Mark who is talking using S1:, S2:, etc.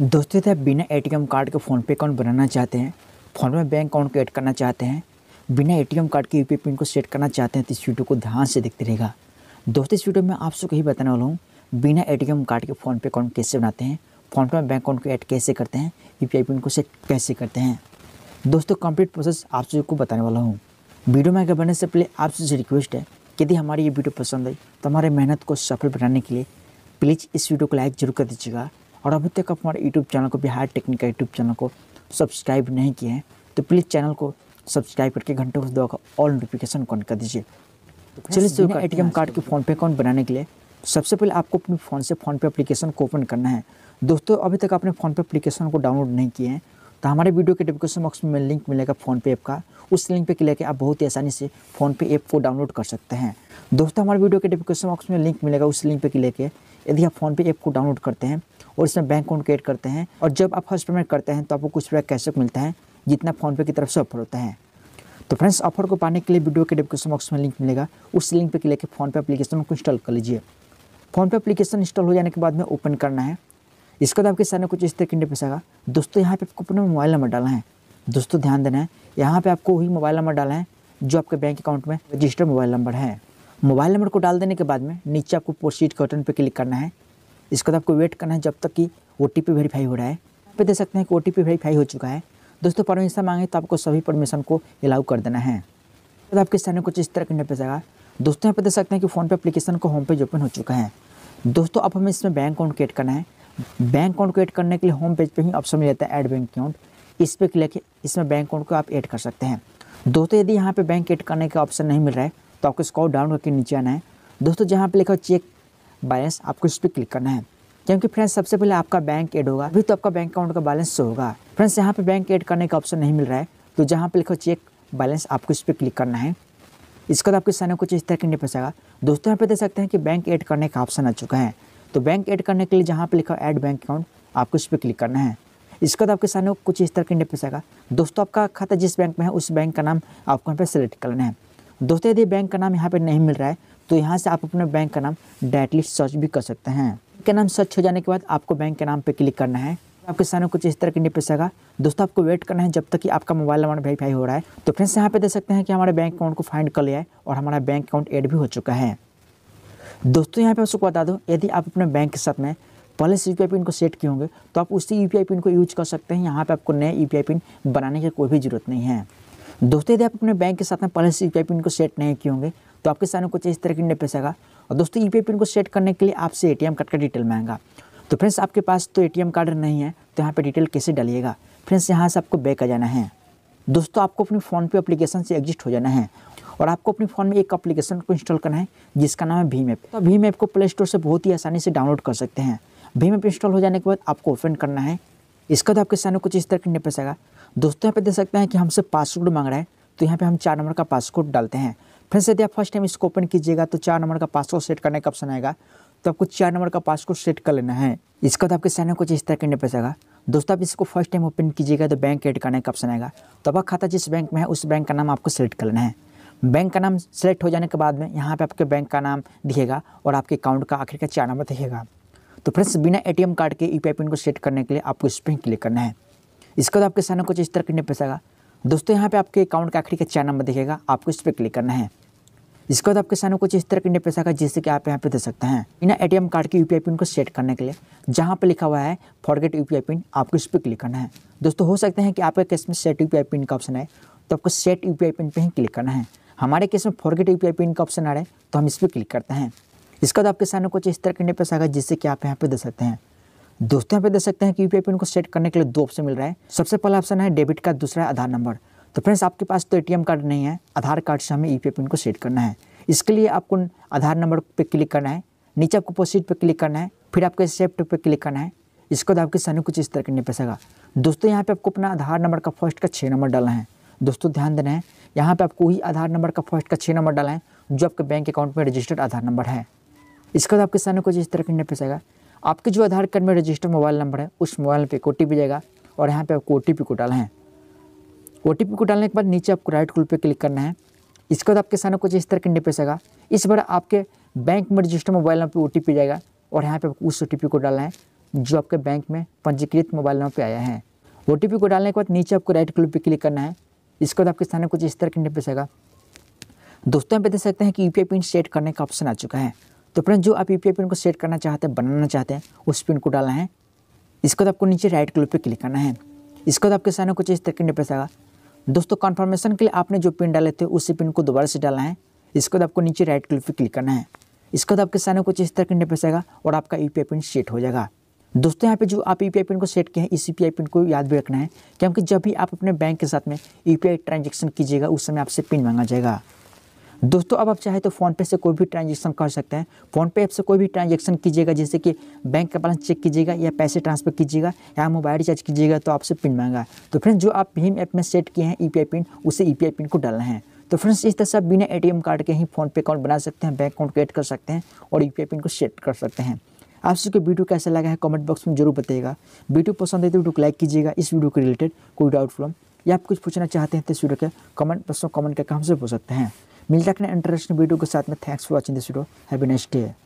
S1: दोस्तों यदि आप बिना एटीएम कार्ड के फ़ोनपे अकाउंट बनाना चाहते हैं फ़ोन में बैंक अकाउंट को ऐड करना चाहते हैं बिना एटीएम कार्ड के यूपी पिन को सेट करना चाहते हैं तो इस वीडियो को ध्यान से देखते रहेगा दोस्तों इस वीडियो में आप सबको यही बताने वाला हूँ बिना एटीएम कार्ड के फ़ोनपे अकाउंट कैसे बनाते हैं फ़ोनपे में बैंक अकाउंट को ऐड कैसे करते हैं यू पिन को सेट कैसे करते हैं दोस्तों कंप्लीट प्रोसेस आप सबको बताने वाला हूँ वीडियो में आगे बढ़ने से पहले आप सबसे रिक्वेस्ट है यदि हमारी ये वीडियो पसंद आई तो हमारे मेहनत को सफल बनाने के लिए प्लीज़ इस वीडियो को लाइक जरूर कर दीजिएगा और अभी तक आप हमारे यूट्यूब चैनल को बिहार टेक्निक का यूट्यूब चैनल को सब्सक्राइब नहीं किए हैं तो प्लीज़ चैनल को सब्सक्राइब करके घंटे को दुआ का ऑल नोटिफिकेशन ऑन कर दीजिए तो चलिए ए टी कार्ड के फ़ोनपे अकाउंट बनाने के लिए सबसे पहले आपको अपने फ़ोन से फ़ोनपे एप्लीकेशन को ओपन करना है दोस्तों अभी तक आपने फ़ोनपे एप्लीकेशन को डाउनलोड नहीं किए हैं तो हमारे वीडियो के डिस्क्रिप्शन बॉक्स में लिंक मिलेगा फ़ोनपे ऐप का उस लिंक पे क्लिक करके आप बहुत ही आसानी से फ़ोनपे ऐप को डाउनलोड कर सकते हैं दोस्तों हमारे वीडियो के डिस्क्रिप्शन बॉक्स में लिंक मिलेगा उस लिंक पे क्लिक करके यदि आप फ़ोनपे ऐप को डाउनलोड करते हैं और इसमें बैंक अकाउंट क्रिएट करते हैं और जब आप फर्स्ट पेमेंट करते हैं तो आपको कुछ रुपया कैशबैक मिलता है जितना फ़ोनपे की तरफ से ऑफर होता है तो फ्रेंड्स ऑफर को पाने के लिए वीडियो के डिस्क्रिप्शन बॉक्स में लिंक मिलेगा उस लिंक पर क्लिक फ़ोनपे एप्लीकेशन को इंस्टॉल कर लीजिए फ़ोनपे एप्लीकेशन इंस्टॉल हो जाने के बाद में ओपन करना है इसके बाद आपके सामने कुछ इस तरह के पैसा दोस्तों यहाँ पे आपको अपना मोबाइल नंबर डालना है दोस्तों ध्यान देना है यहाँ पे आपको वही मोबाइल नंबर डालना है जो आपके बैंक अकाउंट में रजिस्टर्ड मोबाइल नंबर है मोबाइल नंबर को डाल देने के बाद में नीचे आपको प्रोसीड के बटन पर क्लिक करना है इसको आपको वेट करना है जब तक कि ओ टी वेरीफाई हो रहा है आप देख सकते हैं कि ओ टी वेरीफाई हो चुका है दोस्तों परमिशन मांगे तो आपको सभी परमिशन को अलाउ कर देना है तो आपके सामने कुछ इस तरह का इंटरफेस आएगा दोस्तों यहाँ पर देख सकते हैं कि फ़ोन पे एप्लीकेशन को होम पेज ओपन हो चुका है दोस्तों अब हमें इसमें बैंक अकाउंट क्रिएट करना है बैंक अकाउंट क्रिएट करने के लिए होम पेज पर ही ऑप्शन मिल जाता है ऐड बैंक अकाउंट इस पर क्लिक इसमें बैंक अकाउंट को आप ऐड कर सकते हैं दोस्तों यदि यहाँ पे बैंक ऐड करने का ऑप्शन नहीं मिल रहा है तो आपको इसको डाउन करके नीचे आना है दोस्तों जहाँ पे लिखा हो चेक बैलेंस आपको इस पर क्लिक करना है क्योंकि फ्रेंड्स सबसे पहले आपका बैंक एड होगा अभी तो आपका बैंक अकाउंट का बैलेंस शो होगा फ्रेंड्स यहाँ पे बैंक ऐड करने का ऑप्शन नहीं मिल रहा है तो जहाँ पे लिखो चेक बैलेंस आपको इस पर क्लिक करना है इसके बाद आपके सामने कुछ इस तरह के इंटरफेस आएगा दोस्तों यहाँ पे देख सकते हैं कि बैंक ऐड करने का ऑप्शन आ चुका है तो बैंक ऐड करने के लिए जहाँ पे लिखा ऐड बैंक अकाउंट आपको इस पर क्लिक करना है इसके बाद आपके सामने कुछ इस तरह के इंटरफेस आएगा दोस्तों आपका खाता जिस बैंक में है उस बैंक का नाम आपको यहाँ पर सेलेक्ट करना है दोस्तों यदि बैंक का नाम यहाँ पर नहीं मिल रहा है तो यहाँ से आप अपने बैंक का नाम डायरेक्टली सर्च भी कर सकते हैं के नाम सर्च हो जाने के बाद आपको बैंक के नाम पर क्लिक करना है आपके सामने कुछ इस तरह की इंटरफेस पैसा दोस्तों आपको वेट करना है जब तक कि आपका मोबाइल नंबर वेरीफाई हो रहा है तो फ्रेंड्स यहाँ पे देख सकते हैं कि हमारे बैंक अकाउंट को फाइंड कर लिया है और हमारा बैंक अकाउंट ऐड भी हो चुका है दोस्तों यहाँ पे आपको बता दो यदि आप अपने बैंक के साथ में पहले से यू पिन को सेट किए होंगे तो आप उसी यू पिन को यूज कर सकते हैं यहाँ पर आपको नए यू पिन बनाने की कोई भी जरूरत नहीं है दोस्तों यदि आप अपने बैंक के साथ में पहले से यू e पिन को सेट नहीं किए होंगे तो आपके सामने कुछ इस तरह की नहीं पैसेगा और दोस्तों यू e पिन को सेट करने के लिए आपसे ए कार्ड का डिटेल मांगा तो फ्रेंड्स आपके पास तो ए कार्ड नहीं है तो यहाँ पर डिटेल कैसे डालिएगा फ्रेंड्स यहाँ से आपको बैक आ जाना है दोस्तों आपको अपने फ़ोन पे एप्लीकेशन से एग्जिट हो जाना है और आपको अपने फ़ोन में एक एप्लीकेशन को इंस्टॉल करना है जिसका नाम है भीम ऐप तो भीम ऐप को प्ले स्टोर से बहुत ही आसानी से डाउनलोड कर सकते हैं भीम ऐप इंस्टॉल हो जाने के बाद आपको ओपन करना है इसका तो आपके सामने कुछ इस तरह का नहीं पैसेगा दोस्तों यहाँ पे देख सकते हैं कि हमसे पासवर्ड मांग रहे हैं तो यहाँ पे हम चार नंबर का पासवर्ड डालते हैं फ्रेंड्स यदि आप फर्स्ट टाइम इसको ओपन कीजिएगा तो चार नंबर का पासवर्ड सेट करने का ऑप्शन आएगा तो आपको चार नंबर का पासवर्ड सेट कर लेना है इसका तो आपके सामने कुछ इस तरह का नहीं पैसेगा दोस्तों आप इसको फर्स्ट टाइम ओपन कीजिएगा तो बैंक एड करने का ऑप्शन आएगा तो आपका खाता जिस बैंक में है उस बैंक का नाम आपको सेलेक्ट कर लेना है बैंक का नाम सेलेक्ट हो जाने के बाद में यहाँ पे आपके बैंक का नाम दिखेगा और आपके अकाउंट का आखिर का चार नंबर दिखेगा तो फ्रेंड्स बिना ए कार्ड के यू पिन को सेट करने के लिए आपको इस पर क्लिक करना है इसके बाद आपके सामने कुछ इस तरह करने पैसा दोस्तों यहाँ पे आपके अकाउंट का आखिरी का चार नंबर दिखेगा आपको इस पर क्लिक करना है इसके बाद आपके सामने कुछ इस तरह करने पैसा का जिससे कि आप यहाँ पे दे सकते हैं बिना एटीएम कार्ड के यूपीआई पिन को सेट करने के लिए जहाँ पे लिखा हुआ है फॉरगेट यूपीआई पिन आपको इस पर क्लिक करना है दोस्तों हो सकते हैं कि आपके केस में सेट यू पिन का ऑप्शन आए तो आपको सेट यू पिन पर ही क्लिक करना है हमारे केस में फॉरगेट यू पिन का ऑप्शन आ रहा है तो हम इस पर क्लिक करते हैं इसका बाद आपके सामने कुछ इस तरह के इंटरफेस आएगा जिससे कि आप यहाँ पे दे सकते हैं दोस्तों यहाँ पे दे सकते हैं कि यूपीआई पिन को सेट करने के लिए दो ऑप्शन मिल रहा है सबसे पहला ऑप्शन है डेबिट कार्ड दूसरा है आधार नंबर तो फ्रेंड्स आपके पास तो ए कार्ड नहीं है आधार कार्ड से हमें यूपीआई पिन को सेट करना है इसके लिए आपको आधार नंबर पर क्लिक करना है नीचे आपको पोस्टिट पर क्लिक करना है फिर आपको सेफ्ट पर क्लिक करना है इसके बाद आपके सामने कुछ इस तरह करने आएगा दोस्तों यहाँ पे आपको अपना आधार नंबर का फर्स्ट का छः नंबर डालना है दोस्तों ध्यान देना है यहाँ पे आपको वही आधार नंबर का फर्स्ट का छः नंबर डाला है जो आपके बैंक अकाउंट में रजिस्टर्ड आधार नंबर है इसके बाद आपके सामने कुछ इस तरह का इंटरफेस आएगा आपके जो आधार कार्ड में रजिस्टर मोबाइल नंबर है उस मोबाइल पर एक ओ टी जाएगा और यहाँ पर आपको ओ टी को डालना है ओ टी को डालने के बाद नीचे आपको राइट कुल पर क्लिक करना है इसके बाद आपके सामने कुछ इस तरह का इंटरफेस आएगा इस बार आपके बैंक में रजिस्टर मोबाइल नंबर पर ओ टी जाएगा और यहाँ पर आपको उस ओ को डालना है जो आपके बैंक में पंजीकृत मोबाइल नंबर पर आया है ओ को डालने के बाद नीचे आपको राइट क्लू पर क्लिक करना है इसके बाद आपके सामने कुछ इस तरह का इंटरफेस आएगा दोस्तों आप देख सकते हैं कि यू पिन सेट करने का ऑप्शन आ चुका है तो फ्रेंड जो आप यू e पिन को सेट करना चाहते हैं बनाना चाहते हैं उस पिन को डालना है इसके बाद तो आपको नीचे राइट क्लिक पर क्लिक करना है इसके बाद तो आपके सामने कुछ इस तरह की आएगा दोस्तों कन्फर्मेशन के लिए आपने जो पिन डाले थे उसी पिन को दोबारा से डालना है इसके बाद तो आपको नीचे राइट क्लिक पर क्लिक करना है इसके बाद आपके सामने कुछ इस तरह का इंटरफेस आएगा और आपका यू पिन सेट हो जाएगा दोस्तों यहाँ पे जो आप यू e पिन को सेट किए हैं इस यू e पिन को याद भी रखना है क्योंकि जब भी आप अपने बैंक के साथ में यू ट्रांजेक्शन कीजिएगा उस समय आपसे पिन मांगा जाएगा दोस्तों अब आप चाहे तो फ़ोनपे से कोई भी ट्रांजेक्शन कर सकते हैं फ़ोनपे ऐप से कोई भी ट्रांजेक्शन कीजिएगा जैसे कि बैंक का बैलेंस चेक कीजिएगा या पैसे ट्रांसफ़र कीजिएगा या मोबाइल रिचार्ज कीजिएगा तो आपसे पिन मांगा तो फ्रेंड्स जो आप भीम ऐप में सेट किए हैं ई e पिन उसे ई e पिन को डालना है तो फ्रेंड्स इस तरह से आप बिना ए कार्ड के ही फोन पे अकाउंट बना सकते हैं बैंक अकाउंट क्रिएट कर सकते हैं और यू e पिन को सेट कर सकते हैं आप सबके वीडियो कैसा लगा है कमेंट बॉक्स में जरूर बताइएगा वीडियो पसंद है तो वीडियो को लाइक कीजिएगा इस वीडियो के रिलेटेड कोई डाउट फ्रॉम या आप कुछ पूछना चाहते हैं तो इस वीडियो के कमेंट बॉक्स में कमेंट करके हमसे पूछ सकते हैं मिलता है इंटरेस्टिंग वीडियो के साथ में thanks for watching this video have a next day